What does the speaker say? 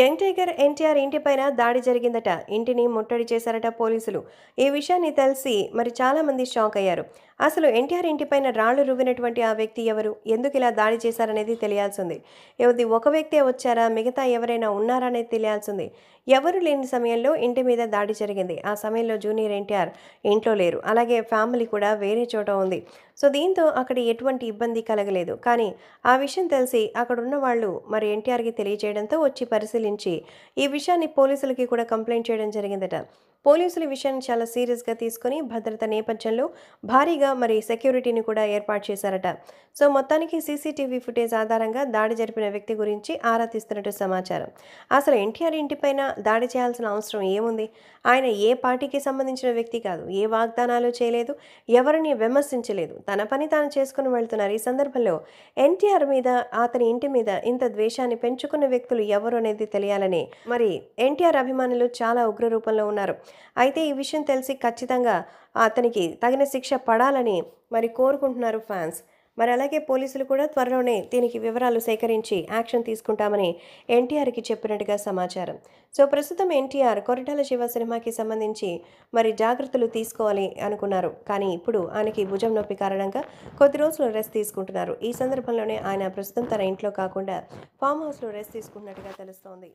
young tiger NTR ఇంటిపైన దాడి జరిగిందట ఇంటిని ముట్టడి చేశారట పోలీసులు ఈ విషయాన్ని తెలిసి మరి చాలామంది షాక్ అయ్యారు అసలు ఎన్టీఆర్ ఇంటిపైన రాళ్లు రువ్వినటువంటి ఆ వ్యక్తి ఎవరు ఎందుకు ఇలా దాడి చేశారనేది తెలియాల్సింది ఎవరి ఒక వ్యక్తే వచ్చారా మిగతా ఎవరైనా ఉన్నారా అనేది తెలియాల్సింది ఎవరు లేని సమయంలో ఇంటి మీద దాడి జరిగింది ఆ సమయంలో జూనియర్ ఎన్టీఆర్ ఇంట్లో లేరు అలాగే ఫ్యామిలీ కూడా వేరే చోట ఉంది సో దీంతో అక్కడ ఎటువంటి ఇబ్బంది కలగలేదు కానీ ఆ విషయం తెలిసి అక్కడ ఉన్న వాళ్ళు మరి ఎన్టీఆర్కి తెలియజేయడంతో వచ్చి పరిశీలించి ఈ విషయాన్ని పోలీసులకి కూడా కంప్లైంట్ చేయడం జరిగిందట పోలీసులు విషయాన్ని చాలా సీరియస్గా తీసుకుని భద్రత నేపథ్యంలో భారీగా మరి సెక్యూరిటీని కూడా ఏర్పాటు చేశారట సో మొత్తానికి సీసీటీవీ ఫుటేజ్ ఆధారంగా దాడి జరిపిన వ్యక్తి గురించి ఆరా తీస్తున్నట్టు సమాచారం అసలు ఎన్టీఆర్ ఇంటిపైన దాడి చేయాల్సిన అవసరం ఏముంది ఆయన ఏ పార్టీకి సంబంధించిన వ్యక్తి కాదు ఏ వాగ్దానాలు చేయలేదు ఎవరిని విమర్శించలేదు తన పని తాను చేసుకుని వెళ్తున్నారు ఈ సందర్భంలో ఎన్టీఆర్ మీద అతని ఇంటి మీద ఇంత ద్వేషాన్ని పెంచుకున్న వ్యక్తులు ఎవరు అనేది తెలియాలని మరి ఎన్టీఆర్ అభిమానులు చాలా ఉగ్ర రూపంలో ఉన్నారు అయితే ఈ విషయం తెలిసి ఖచ్చితంగా అతనికి తగిన శిక్ష పడాలని మరి కోరుకుంటున్నారు ఫ్యాన్స్ మరి అలాగే పోలీసులు కూడా త్వరలోనే దీనికి వివరాలు సేకరించి యాక్షన్ తీసుకుంటామని ఎన్టీఆర్కి చెప్పినట్టుగా సమాచారం సో ప్రస్తుతం ఎన్టీఆర్ కొరటాల శివ సినిమాకి సంబంధించి మరి జాగ్రత్తలు తీసుకోవాలి అనుకున్నారు కానీ ఇప్పుడు ఆయనకి భుజం నొప్పి కారణంగా కొద్ది రోజులు రెస్ట్ తీసుకుంటున్నారు ఈ సందర్భంలోనే ఆయన ప్రస్తుతం తన ఇంట్లో కాకుండా ఫామ్ హౌస్లో రెస్ట్ తీసుకున్నట్టుగా తెలుస్తోంది